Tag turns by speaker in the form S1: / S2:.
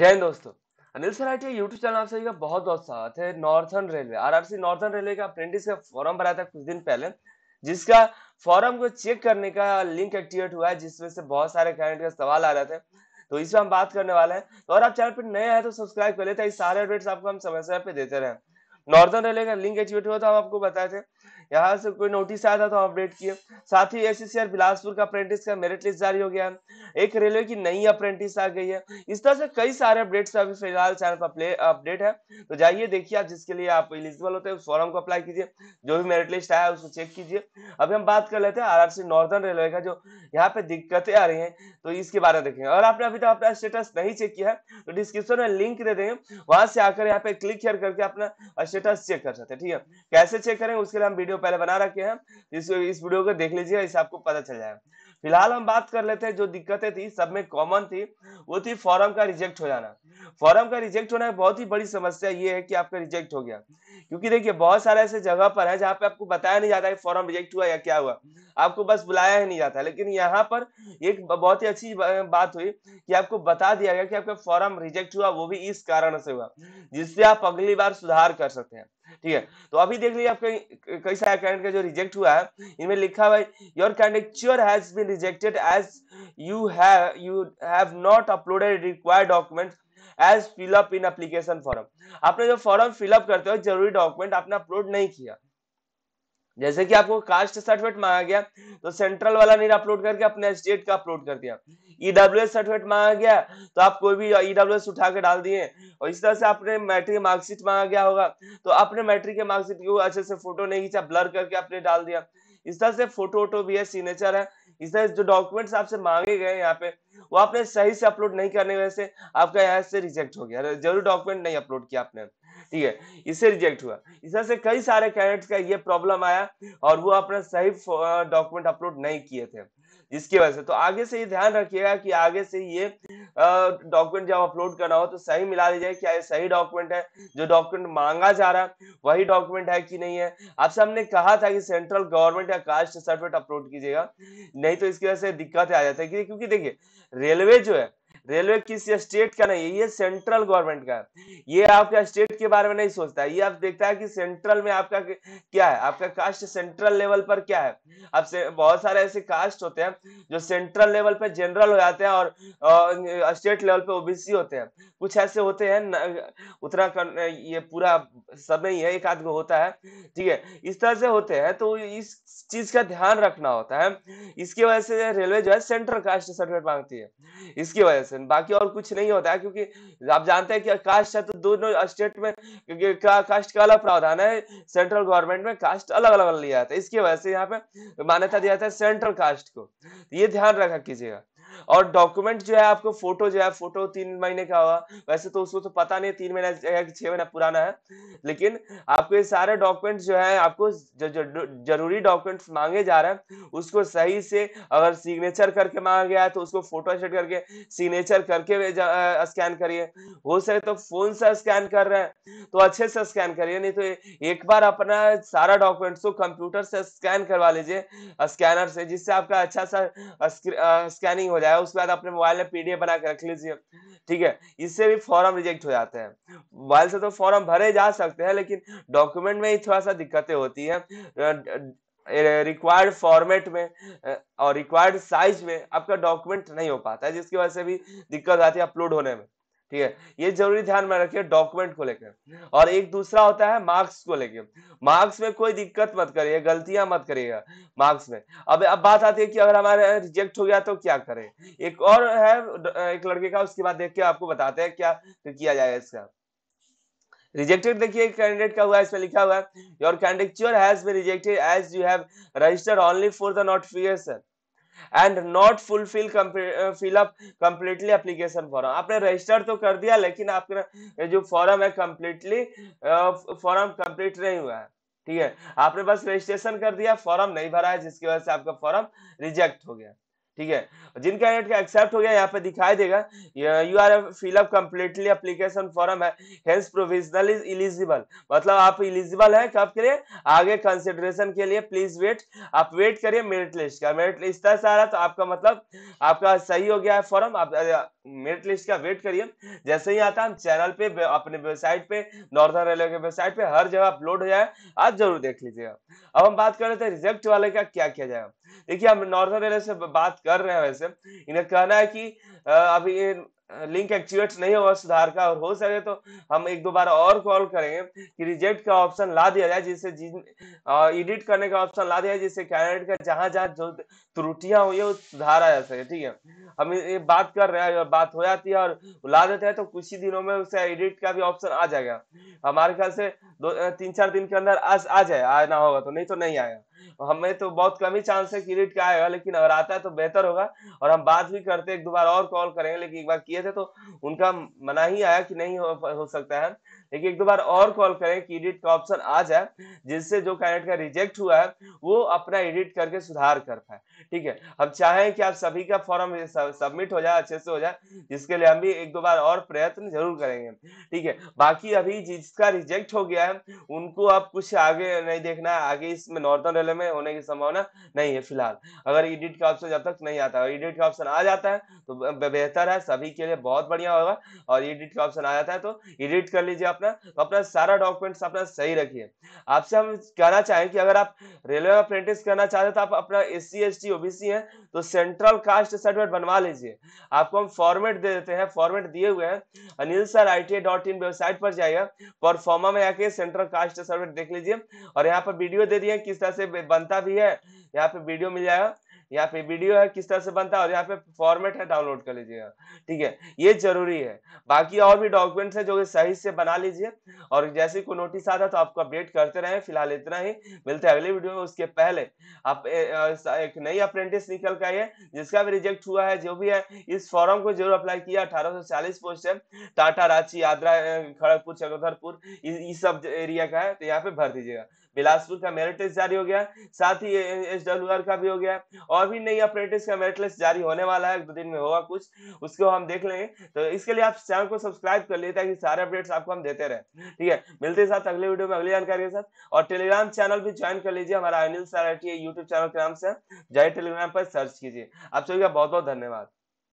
S1: जय हिंद दोस्तों Anil sir Sarathiya YouTube channel आप सभी का बहुत बहुत स्वागत है northern railway RRC northern railway का अप्रेंटिस का फॉर्म भरा था कुछ दिन पहले जिसका फॉर्म को चेक करने का लिंक एक्टिवेट हुआ है जिसमें से बहुत सारे कैंडिडेट का सवाल आ रहे थे तो इस पर हम बात करने वाले हैं तो और आप चैनल पर नए हैं तो सब्सक्राइब कर लेते हैं सारे अपडेट्स आपको हम समय समय पर देते रहे नॉर्थन रेलवे का लिंक एक्टिवेट हुआ तो हम आपको बताए थे यहाँ से कोई नोटिस आया था तो अपडेट किए साथ ही एसीसीआर बिलासपुर का अप्रेंटिस का मेरिट लिस्ट जारी हो गया है एक रेलवे की नई अप्रेंटिस आ गई है इस तरह से कई सारे अपडेट्स अभी फिलहाल चैनल पर प्ले अपडेट है तो जाइए देखिए आप जिसके लिए आप एलिजिबल होते हैं उस फॉर्म को अप्लाई कीजिए जो भी मेरिट लिस्ट आया उसको चेक कीजिए अभी हम बात कर लेते हैं आर नॉर्दर्न रेलवे का जो यहाँ पे दिक्कतें आ रही है तो इसके बारे में देखेंगे और आपने अभी तक अपना स्टेटस नहीं चेक किया है तो डिस्क्रिप्शन में लिंक दे देंगे वहां से आकर यहाँ पे क्लिक करके अपना स्टेटस चेक कर सकते हैं ठीक है कैसे चेक करेंगे उसके लिए हम वीडियो पहले बना रखे हैं इस वीडियो को देख लीजिए इससे आपको पता चल जाए फिलहाल हम बात कर लेते हैं जो दिक्कतें थी सब में कॉमन थी वो थी फॉरम का रिजेक्ट हो जाना फॉरम का रिजेक्ट होना बहुत ही बड़ी समस्या ये है कि आपका रिजेक्ट हो गया क्योंकि देखिए बहुत सारे ऐसे जगह पर है जहाँ पे आपको बताया नहीं जाता कि फॉरम रिजेक्ट हुआ या क्या हुआ आपको बस बुलाया ही नहीं जाता लेकिन यहाँ पर एक बहुत ही अच्छी बात हुई कि आपको बता दिया गया कि आपका फॉरम रिजेक्ट हुआ वो भी इस कारण से हुआ जिससे आप अगली बार सुधार कर सकते हैं ठीक है तो अभी देख लीजिए आपके कई सारे कैंडिडेट का जो रिजेक्ट हुआ है इनमें लिखा हुआ your candidature has been rejected as you have you have not uploaded required documents as fill up in application form आपने जो फॉर्म फिलअप करते हो जरूरी डॉक्यूमेंट आपने अपलोड नहीं किया जैसे कि आपको कास्ट सर्टिफिकेट मांगा गया तो सेंट्रल वाला नहीं अपलोड करके अपने स्टेट का अपलोड कर दिया ईडब्ल्यू e सर्टिफिकेट मांगा गया तो आप कोई भी ईडब्ल्यू e उठा के डाल दिए और इस तरह से आपने मैट्रिक मार्कशीट मांगा गया होगा तो आपने मैट्रिक के मार्कशीट को अच्छे से फोटो नहीं खींचा ब्लर करके आपने डाल दिया इस तरह से फोटो वोटो भी है सिग्नेचर है इस तरह जो डॉक्यूमेंट्स आपसे मांगे गए यहाँ पे वो आपने सही से अपलोड नहीं करने वजह से आपका यहाँ से रिजेक्ट हो गया जरूर डॉक्यूमेंट नहीं अपलोड किया आपने ठीक है इससे रिजेक्ट हुआ इस तरह से कई सारे कैंडिडेट्स का ये प्रॉब्लम आया और वो अपना सही डॉक्यूमेंट अपलोड नहीं किए थे जिसकी वजह से तो आगे से ये ध्यान रखिएगा कि आगे से ये डॉक्यूमेंट जब अपलोड करना हो तो सही मिला दीजिए क्या ये सही डॉक्यूमेंट है जो डॉक्यूमेंट मांगा जा रहा है वही डॉक्यूमेंट है कि नहीं है आपसे हमने कहा था कि सेंट्रल गवर्नमेंट या कास्ट सर्टिफिकेट अपलोड कीजिएगा नहीं तो इसकी वजह से दिक्कत आ जाती है क्योंकि देखिए रेलवे जो है रेलवे किसी स्टेट का नहीं है ये सेंट्रल गवर्नमेंट का है ये आपका स्टेट के बारे में नहीं सोचता है ये आप देखता है कि सेंट्रल में आपका क्या है आपका कास्ट सेंट्रल लेवल पर क्या है अब से बहुत सारे ऐसे कास्ट होते हैं जो सेंट्रल लेवल पर जनरल हो जाते हैं और, स्टेट लेवल पे ओबीसी होते हैं कुछ ऐसे होते हैं उत्तराखंड ये पूरा सब नहीं है एक आध होता है ठीक है इस तरह से होते हैं तो इस चीज का ध्यान रखना होता है इसकी वजह से रेलवे जो है सेंट्रल कास्ट सर्टिफिकेट मांगती है इसकी वजह से परसेंट बाकी और कुछ नहीं होता है क्योंकि आप जानते हैं कि कास्ट है तो दोनों स्टेट में क्योंकि कास्ट का अलग प्रावधान है सेंट्रल गवर्नमेंट में कास्ट अलग अलग लिया जाता है इसकी वजह से यहाँ पे मान्यता दिया जाता है सेंट्रल कास्ट को ये ध्यान रखा कीजिएगा और डॉक्यूमेंट जो है आपको फोटो जो है फोटो तीन महीने का हुआ वैसे तो उसको तो पता नहीं तीन महीना छह महीना पुराना है लेकिन आपको ये सारे डॉक्यूमेंट जो है आपको जरूरी डॉक्यूमेंट्स मांगे जा रहे हैं उसको सही से अगर सिग्नेचर करके मांगा गया है तो उसको फोटो स्टेट करके सिग्नेचर करके स्कैन करिए हो सके तो फोन से स्कैन कर रहे हैं तो अच्छे से स्कैन करिए नहीं तो एक बार अपना सारा डॉक्यूमेंट्स को कंप्यूटर से स्कैन करवा लीजिए स्कैनर से जिससे आपका अच्छा सा स्कैनिंग हो जाए उसके बाद अपने मोबाइल में पीडीएफ बना के रख लीजिए ठीक है इससे भी फॉर्म रिजेक्ट हो जाते हैं मोबाइल से तो फॉर्म भरे जा सकते हैं लेकिन डॉक्यूमेंट में ही थोड़ा सा दिक्कतें होती है रिक्वायर्ड फॉर्मेट में और रिक्वायर्ड साइज में आपका डॉक्यूमेंट नहीं हो पाता है जिसकी वजह से भी दिक्कत आती है अपलोड होने में ठीक है ये जरूरी ध्यान में रखिए डॉक्यूमेंट को लेकर और एक दूसरा होता है मार्क्स को लेकर मार्क्स में कोई दिक्कत मत करिए गलतियां मत करिएगा मार्क्स में अब अब बात आती है कि अगर हमारे रिजेक्ट हो गया तो क्या करें एक और है एक लड़के का उसके बाद देख के आपको बताते हैं क्या किया जाएगा इसका रिजेक्टेड देखिए कैंडिडेट का हुआ है इसमें लिखा हुआ है your candidate has been rejected as you have registered only for the notification and not fulfill fill up completely application form आपने रजिस्टर तो कर दिया लेकिन आपका जो फॉरम है कम्प्लीटली फॉरम कम्प्लीट नहीं हुआ है ठीक है आपने बस रजिस्ट्रेशन कर दिया फॉर्म नहीं भरा है जिसकी वजह से आपका फॉर्म रिजेक्ट हो गया ठीक है जिनका रेट का एक्सेप्ट हो गया यहाँ पे दिखाई देगा you are fill up completely application form है हेंस प्रोविजनल इज इलिजिबल मतलब आप इलिजिबल है कब के लिए आगे कंसिडरेशन के लिए प्लीज वेट आप वेट करिए मेरिट लिस्ट का मेरिट लिस्ट तरह से आ रहा तो आपका मतलब आपका सही हो गया है फॉर्म आप मेरिट लिस्ट का वेट करिए जैसे ही आता हम चैनल पे अपने वेबसाइट पे नॉर्दर्न रेलवे के वेबसाइट पे हर जगह अपलोड हो जाए आप जरूर देख लीजिएगा अब हम बात कर रहे थे रिजेक्ट वाले का क्या किया जाएगा देखिए हम नॉर्थन रेलवे से बात कर रहे हैं वैसे इन्हें कहना है कि अभी लिंक एक्टिवेट नहीं होगा सुधार का और हो सके तो हम एक दो बार और कॉल करेंगे कि रिजेक्ट का ऑप्शन ला दिया जाए जिससे एडिट करने का ऑप्शन ला दिया जिससे कैंडिडेट का जहां जहां जो त्रुटियां हुई है वो सुधारा जा सके ठीक है हम ये बात कर रहे हैं बात हो जाती है और ला देते हैं तो कुछ ही दिनों में उसे एडिट का भी ऑप्शन आ जाएगा हमारे ख्याल से दो तीन चार दिन के अंदर आज आ जाए आना होगा तो नहीं तो नहीं आएगा हमें तो बहुत कम ही चांस है कि एडिट का आएगा लेकिन अगर आता है तो बेहतर होगा और हम बात भी करते एक दो बार और कॉल करेंगे लेकिन एक बार किए थे तो उनका मना ही आया कि नहीं हो, हो सकता है देखिए एक दो बार और कॉल करें कि एडिट का ऑप्शन आ जाए जिससे जो कैंडिडेट का रिजेक्ट हुआ है वो अपना एडिट करके सुधार कर पाए ठीक है हम चाहें कि आप सभी का फॉर्म सबमिट हो जाए अच्छे से हो जाए जिसके लिए हम भी एक दो बार और प्रयत्न जरूर करेंगे ठीक है बाकी अभी जिसका रिजेक्ट हो गया है उनको आप कुछ आगे नहीं देखना है आगे इसमें नॉर्थन रेलवे में होने की संभावना नहीं है फिलहाल अगर इडिट का ऑप्शन जब तक नहीं आता एडिट का ऑप्शन आ जाता है तो बेहतर है सभी के लिए बहुत बढ़िया होगा और इडिट का ऑप्शन आ जाता है तो इडिट कर लीजिए आप अपना तो अपना सारा डॉक्यूमेंट अपना सही रखिए आपसे हम कहना चाहें कि अगर आप रेलवे में अप्रेंटिस करना चाहते हैं तो आप अपना S C S T OBC है तो सेंट्रल कास्ट सर्टिफिकेट बनवा लीजिए आपको हम फॉर्मेट दे देते हैं फॉर्मेट दिए हुए हैं Anil sir I T dot in website पर जाइए परफॉर्मा में आके सेंट्रल कास्ट सर्टिफिकेट देख लीजिए और यहाँ पर वीडियो दे दिए किस तरह से बनता भी है यहाँ पे वीडियो मिल जाएगा यहाँ पे वीडियो है किस तरह से बनता है और यहाँ पे फॉर्मेट है डाउनलोड कर लीजिएगा ठीक है ये जरूरी है बाकी और भी डॉक्यूमेंट्स है जो सही से बना लीजिए और जैसे कोई नोटिस आता तो आपको अपडेट करते रहे फिलहाल इतना ही मिलते हैं अगले वीडियो में उसके पहले आप एक नई अप्रेंटिस निकल का है जिसका भी रिजेक्ट हुआ है जो भी है इस फॉर्म को जरूर अप्लाई किया अठारह पोस्ट है टाटा रांची आद्रा खड़गपुर चकोधरपुर इस सब एरिया का है तो यहाँ पे भर दीजिएगा बिलासपुर का मेरिट जारी हो गया साथ ही एस का भी हो गया और और भी नई अप्रेंटिस का मेरिट लिस्ट जारी होने वाला है एक दो दिन में होगा कुछ उसको हम देख लेंगे तो इसके लिए आप चैनल को सब्सक्राइब कर लिए ताकि सारे अपडेट्स आपको हम देते रहे ठीक है मिलते साथ अगले वीडियो में अगली जानकारी के साथ और टेलीग्राम चैनल भी ज्वाइन कर लीजिए हमारा अनिल सर यूट्यूब चैनल के नाम से जय टेलीग्राम पर सर्च कीजिए आप सभी का बहुत बहुत धन्यवाद